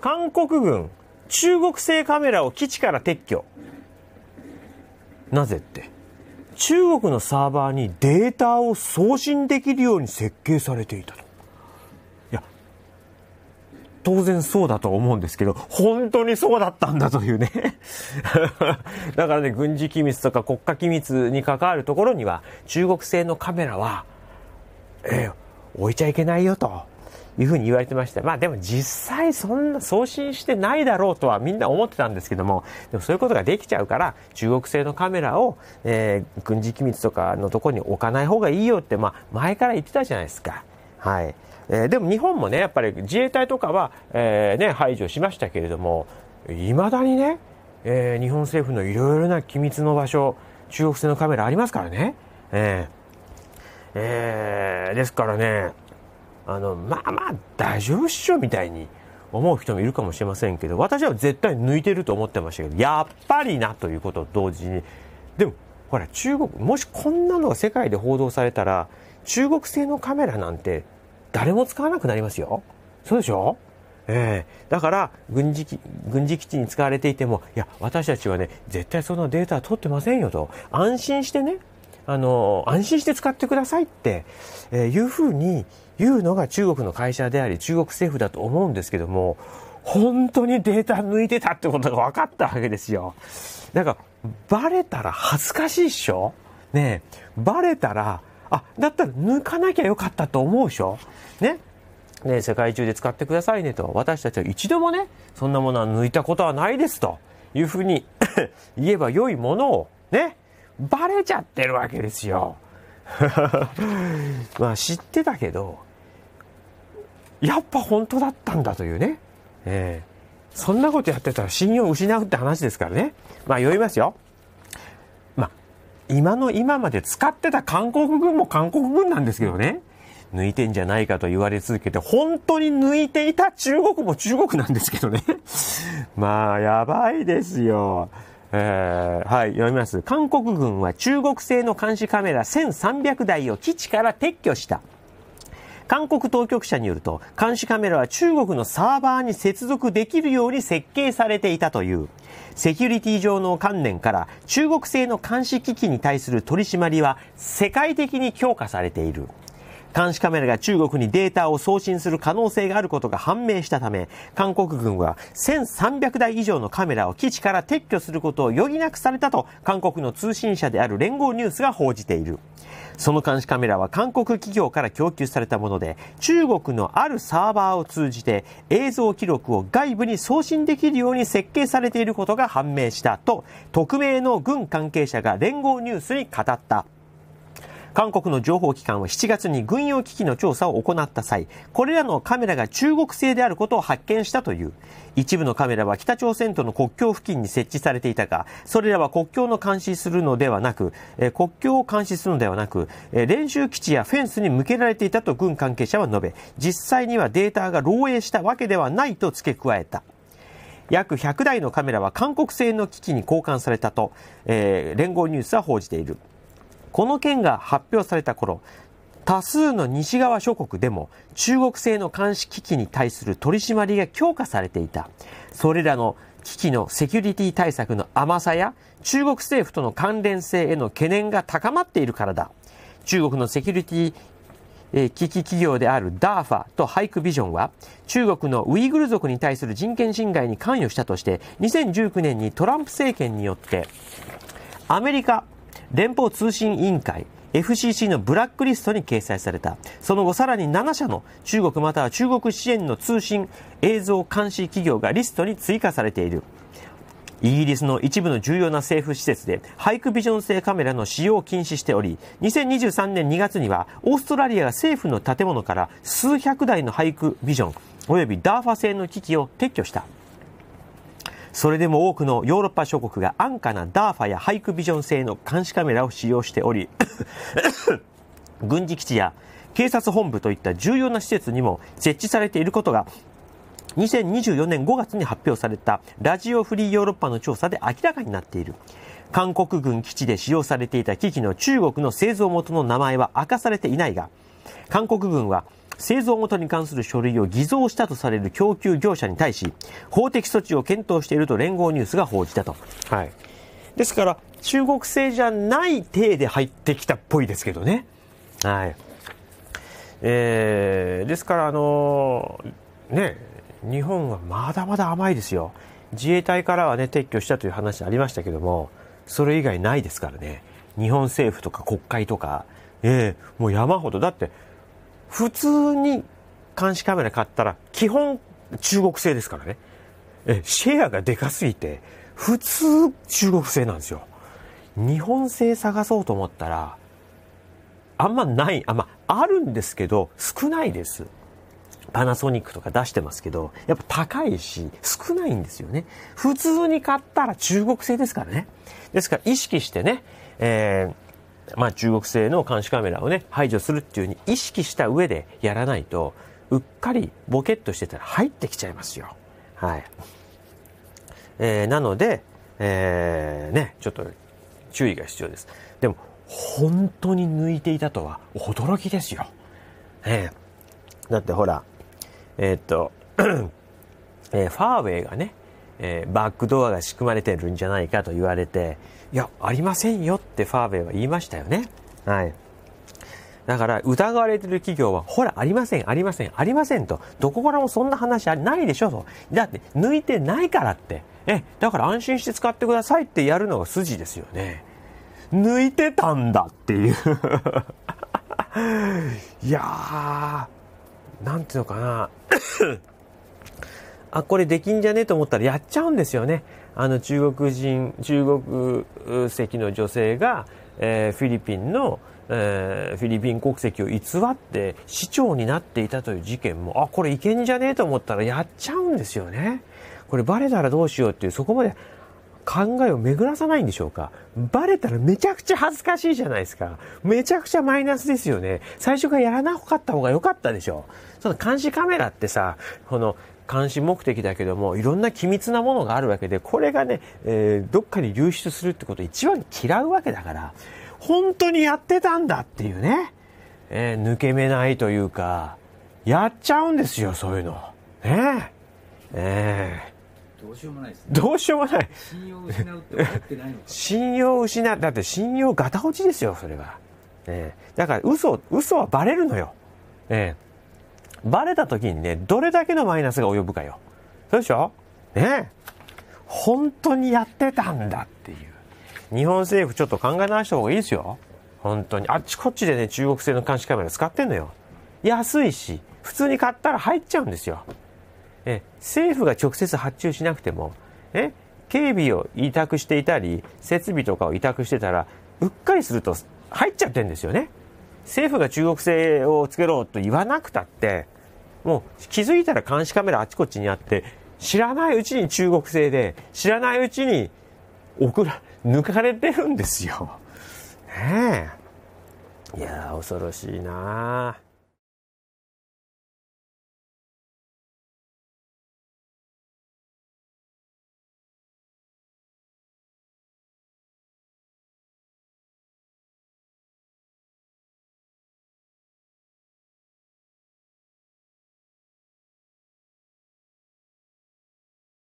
韓国軍、中国製カメラを基地から撤去。なぜって。中国のサーバーにデータを送信できるように設計されていたと。いや、当然そうだと思うんですけど、本当にそうだったんだというね。だからね、軍事機密とか国家機密に関わるところには、中国製のカメラは、ええ、置いちゃいけないよと。いうふうに言われてました。まあでも実際そんな送信してないだろうとはみんな思ってたんですけども、でもそういうことができちゃうから、中国製のカメラを、えー、軍事機密とかのとこに置かない方がいいよって、まあ前から言ってたじゃないですか。はい。えー、でも日本もね、やっぱり自衛隊とかは、えー、ね、排除しましたけれども、いまだにね、えー、日本政府のいろいろな機密の場所、中国製のカメラありますからね。えーえー、ですからね、あの、まあまあ大丈夫っしょみたいに思う人もいるかもしれませんけど、私は絶対抜いてると思ってましたけど、やっぱりなということと同時に、でも、ほら、中国、もしこんなのが世界で報道されたら、中国製のカメラなんて誰も使わなくなりますよ。そうでしょええー、だから軍事軍事基地に使われていてもいや私たちはね絶対そんなデータ取ってませんよと安心してねあの、安心して使ってくださいって、えいうふうに言うのが中国の会社であり、中国政府だと思うんですけども、本当にデータ抜いてたってことが分かったわけですよ。なんか、バレたら恥ずかしいっしょねバレたら、あ、だったら抜かなきゃよかったと思うでしょねね世界中で使ってくださいねと。私たちは一度もね、そんなものは抜いたことはないですというふうに 言えば良いものを、ね、バレちゃってるわけですよ。まあ知ってたけど、やっぱ本当だったんだというね。えー、そんなことやってたら信用を失うって話ですからね。まあ言いますよ。まあ、今の今まで使ってた韓国軍も韓国軍なんですけどね。抜いてんじゃないかと言われ続けて、本当に抜いていた中国も中国なんですけどね。まあ、やばいですよ。えー、はい、読みます。韓国軍は中国製の監視カメラ1300台を基地から撤去した。韓国当局者によると、監視カメラは中国のサーバーに接続できるように設計されていたという。セキュリティ上の観念から、中国製の監視機器に対する取り締まりは世界的に強化されている。監視カメラが中国にデータを送信する可能性があることが判明したため、韓国軍は1300台以上のカメラを基地から撤去することを余儀なくされたと韓国の通信社である連合ニュースが報じている。その監視カメラは韓国企業から供給されたもので、中国のあるサーバーを通じて映像記録を外部に送信できるように設計されていることが判明したと、匿名の軍関係者が連合ニュースに語った。韓国の情報機関は7月に軍用機器の調査を行った際、これらのカメラが中国製であることを発見したという。一部のカメラは北朝鮮との国境付近に設置されていたが、それらは国境の監視するのではなく、え国境を監視するのではなく、え練習基地やフェンスに向けられていたと軍関係者は述べ、実際にはデータが漏洩したわけではないと付け加えた。約100台のカメラは韓国製の機器に交換されたと、えー、連合ニュースは報じている。この件が発表された頃、多数の西側諸国でも中国製の監視機器に対する取り締まりが強化されていた。それらの機器のセキュリティ対策の甘さや中国政府との関連性への懸念が高まっているからだ。中国のセキュリティえ器危機企業である DARFA とハイクビジョンは中国のウイグル族に対する人権侵害に関与したとして2019年にトランプ政権によってアメリカ連邦通信委員会 FCC のブラックリストに掲載された。その後さらに7社の中国または中国支援の通信映像監視企業がリストに追加されている。イギリスの一部の重要な政府施設でハイクビジョン製カメラの使用を禁止しており、2023年2月にはオーストラリアが政府の建物から数百台のハイクビジョン及びダーファ製の機器を撤去した。それでも多くのヨーロッパ諸国が安価な DARFA やハイクビジョン製の監視カメラを使用しており 軍事基地や警察本部といった重要な施設にも設置されていることが2024年5月に発表されたラジオフリーヨーロッパの調査で明らかになっている。韓国軍基地で使用されていた機器の中国の製造元の名前は明かされていないが、韓国軍は製造元に関する書類を偽造したとされる供給業者に対し、法的措置を検討していると連合ニュースが報じたと。はい。ですから、中国製じゃない体で入ってきたっぽいですけどね。はい。えー、ですから、あのー、ね、日本はまだまだ甘いですよ。自衛隊からはね、撤去したという話ありましたけども、それ以外ないですからね。日本政府とか国会とか、ええー、もう山ほど。だって、普通に監視カメラ買ったら、基本中国製ですからね。え、シェアがでかすぎて、普通中国製なんですよ。日本製探そうと思ったら、あんまない、あ、まあ、るんですけど、少ないです。パナソニックとか出してますけど、やっぱ高いし、少ないんですよね。普通に買ったら中国製ですからね。ですから意識してね、えーまあ、中国製の監視カメラをね、排除するっていうふうに意識した上でやらないと、うっかりボケっとしてたら入ってきちゃいますよ。はい。えー、なので、えー、ね、ちょっと注意が必要です。でも、本当に抜いていたとは驚きですよ。えー、だってほら、えー、っと、えー、ファーウェイがね、えー、バックドアが仕組まれてるんじゃないかと言われて、いや、ありませんよってファーウェイは言いましたよね。はい。だから疑われてる企業は、ほら、ありません、ありません、ありませんと、どこからもそんな話あないでしょと。だって、抜いてないからって。え、だから安心して使ってくださいってやるのが筋ですよね。抜いてたんだっていう いやー、なんていうのかなあ、これできんじゃねと思ったらやっちゃうんですよね。あの中国人、中国籍の女性が、えー、フィリピンの、えー、フィリピン国籍を偽って市長になっていたという事件も、あ、これいけんじゃねえと思ったらやっちゃうんですよね。これバレたらどうしようっていう、そこまで考えを巡らさないんでしょうかバレたらめちゃくちゃ恥ずかしいじゃないですか。めちゃくちゃマイナスですよね。最初からやらなかった方が良かったでしょ。その監視カメラってさ、この監視目的だけども、いろんな機密なものがあるわけで、これがね、えー、どっかに流出するってことを一番嫌うわけだから、本当にやってたんだっていうね、えー、抜け目ないというか、やっちゃうんですよ、そういうの。ねえ。えどうしようもない、ね、どうしようもない。信用を失うってってないのか。信用を失う。だって信用ガタ落ちですよ、それは。えだから嘘、嘘はバレるのよ。ええバレた時にね、どれだけのマイナスが及ぶかよ。そうでしょね本当にやってたんだっていう。日本政府ちょっと考え直した方がいいですよ。本当に。あっちこっちでね、中国製の監視カメラ使ってんのよ。安いし、普通に買ったら入っちゃうんですよ。え、政府が直接発注しなくても、え、警備を委託していたり、設備とかを委託してたら、うっかりすると入っちゃってんですよね。政府が中国製をつけろと言わなくたって、もう気づいたら監視カメラあちこちにあって、知らないうちに中国製で、知らないうちに送ら、抜かれてるんですよ。ねえ。いや恐ろしいなあ